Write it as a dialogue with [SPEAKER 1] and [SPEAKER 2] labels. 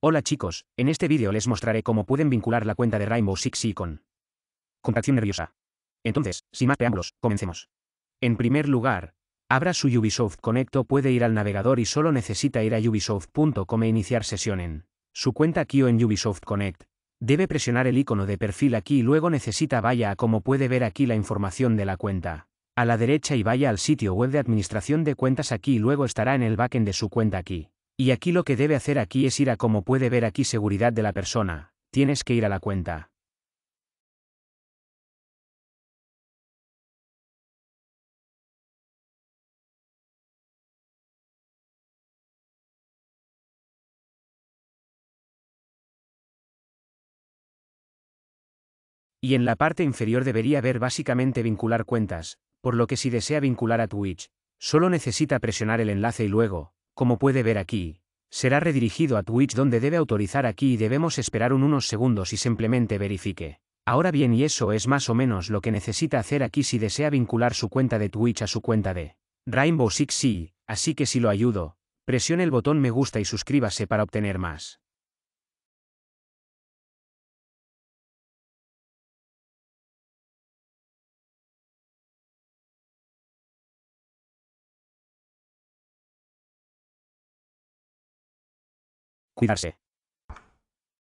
[SPEAKER 1] Hola chicos, en este vídeo les mostraré cómo pueden vincular la cuenta de Rainbow Six Siege con contracción nerviosa. Entonces, sin más preámbulos, comencemos. En primer lugar, abra su Ubisoft Connect o puede ir al navegador y solo necesita ir a ubisoft.com e iniciar sesión en su cuenta aquí o en Ubisoft Connect. Debe presionar el icono de perfil aquí y luego necesita vaya a como puede ver aquí la información de la cuenta. A la derecha y vaya al sitio web de administración de cuentas aquí y luego estará en el backend de su cuenta aquí. Y aquí lo que debe hacer aquí es ir a como puede ver aquí seguridad de la persona, tienes que ir a la cuenta. Y en la parte inferior debería ver básicamente vincular cuentas, por lo que si desea vincular a Twitch, solo necesita presionar el enlace y luego, como puede ver aquí, será redirigido a Twitch donde debe autorizar aquí y debemos esperar unos segundos y simplemente verifique. Ahora bien y eso es más o menos lo que necesita hacer aquí si desea vincular su cuenta de Twitch a su cuenta de Rainbow Six Siege, así que si lo ayudo, presione el botón me gusta y suscríbase para
[SPEAKER 2] obtener más. Cuidarse.